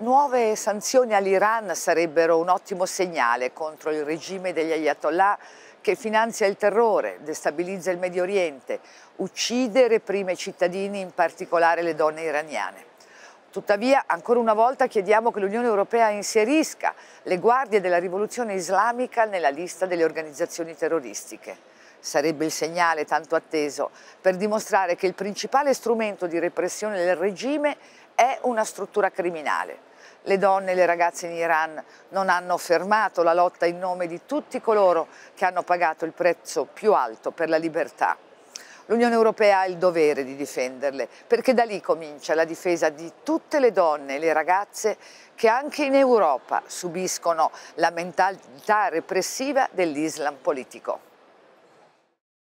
Nuove sanzioni all'Iran sarebbero un ottimo segnale contro il regime degli Ayatollah che finanzia il terrore, destabilizza il Medio Oriente, uccide e reprime i cittadini, in particolare le donne iraniane. Tuttavia, ancora una volta chiediamo che l'Unione Europea inserisca le guardie della rivoluzione islamica nella lista delle organizzazioni terroristiche sarebbe il segnale tanto atteso, per dimostrare che il principale strumento di repressione del regime è una struttura criminale. Le donne e le ragazze in Iran non hanno fermato la lotta in nome di tutti coloro che hanno pagato il prezzo più alto per la libertà. L'Unione Europea ha il dovere di difenderle, perché da lì comincia la difesa di tutte le donne e le ragazze che anche in Europa subiscono la mentalità repressiva dell'Islam politico.